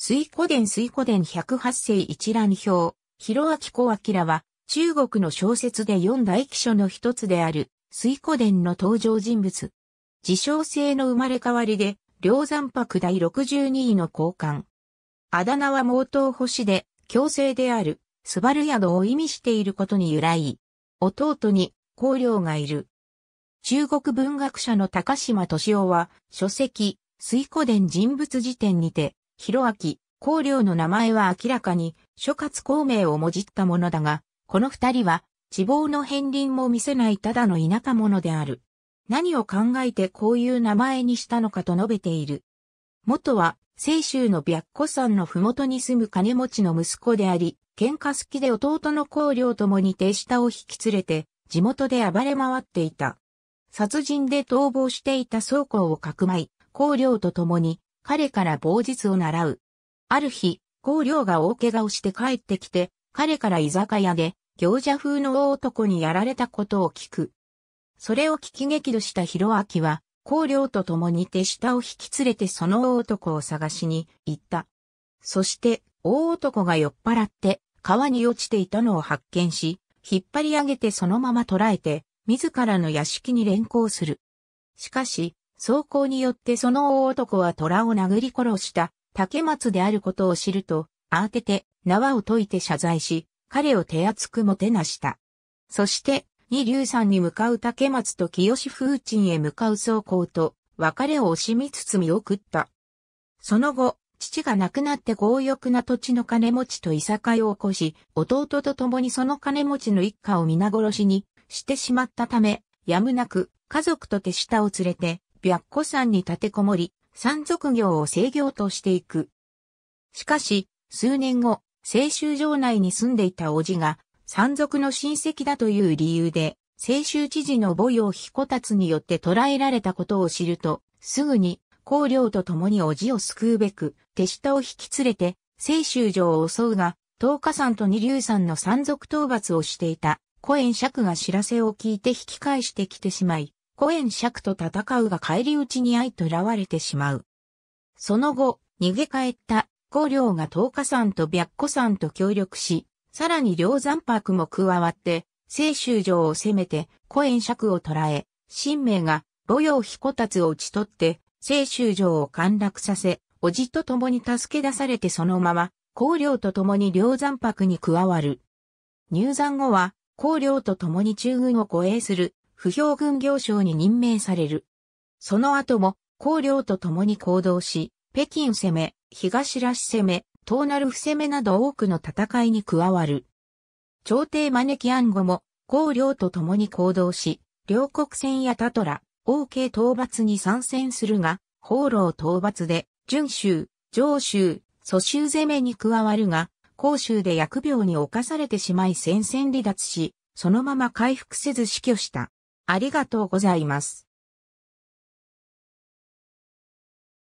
水古伝水古伝108世一覧表、広明子明は、中国の小説で四大記書の一つである、水古伝の登場人物。自称性の生まれ変わりで、梁山白第62位の交換。あだ名は毛頭星で、強制である、スバル宿を意味していることに由来。弟に、高梁がいる。中国文学者の高島敏夫は、書籍、水古伝人物辞典にて、広明、公領の名前は明らかに諸葛孔明をもじったものだが、この二人は、地望の片鱗も見せないただの田舎者である。何を考えてこういう名前にしたのかと述べている。元は、青州の白虎山の麓に住む金持ちの息子であり、喧嘩好きで弟の孔領ともに手下を引き連れて、地元で暴れ回っていた。殺人で逃亡していた倉庫をかくまい、領と共に彼から棒術を習う。ある日、高梁が大怪我をして帰ってきて、彼から居酒屋で、行者風の大男にやられたことを聞く。それを聞き激怒した広明は、高梁と共に手下を引き連れてその大男を探しに行った。そして、大男が酔っ払って、川に落ちていたのを発見し、引っ張り上げてそのまま捕らえて、自らの屋敷に連行する。しかし、走行によってその大男は虎を殴り殺した竹松であることを知ると、慌てて縄を解いて謝罪し、彼を手厚くもてなした。そして、二流山に向かう竹松と清風鎮へ向かう走行と、別れを惜しみつつ見送った。その後、父が亡くなって強欲な土地の金持ちといさかいを起こし、弟と共にその金持ちの一家を皆殺しにしてしまったため、やむなく家族と手下を連れて白虎山に立てこもり、山賊業を制業としていく。しかし、数年後、青州城内に住んでいた叔父が、山賊の親戚だという理由で、青州知事の母用彦達によって捕らえられたことを知ると、すぐに、公領と共に叔父を救うべく、手下を引き連れて、青州城を襲うが、東華山と二流山の山賊討伐をしていた、古縁釈が知らせを聞いて引き返してきてしまい、コエンクと戦うが帰り討ちに相囚われてしまう。その後、逃げ帰った高領が東華山と白虎山と協力し、さらに両山泊も加わって、清州城を攻めて、コエンクを捕らえ、新明が母用彦達を討ち取って、清州城を陥落させ、おじと共に助け出されてそのまま、高領と共に両山泊に加わる。入山後は、高領と共に中軍を護衛する不評軍行省に任命される。その後も、公領と共に行動し、北京攻め、東らし攻め、東なる不攻めなど多くの戦いに加わる。朝廷招き暗号も、公領と共に行動し、両国戦やタトラ、王慶討伐に参戦するが、放浪討伐で、準州、上州、蘇州攻めに加わるが、甲州で疫病に侵されてしまい戦線離脱し、そのまま回復せず死去した。ありがとうございます。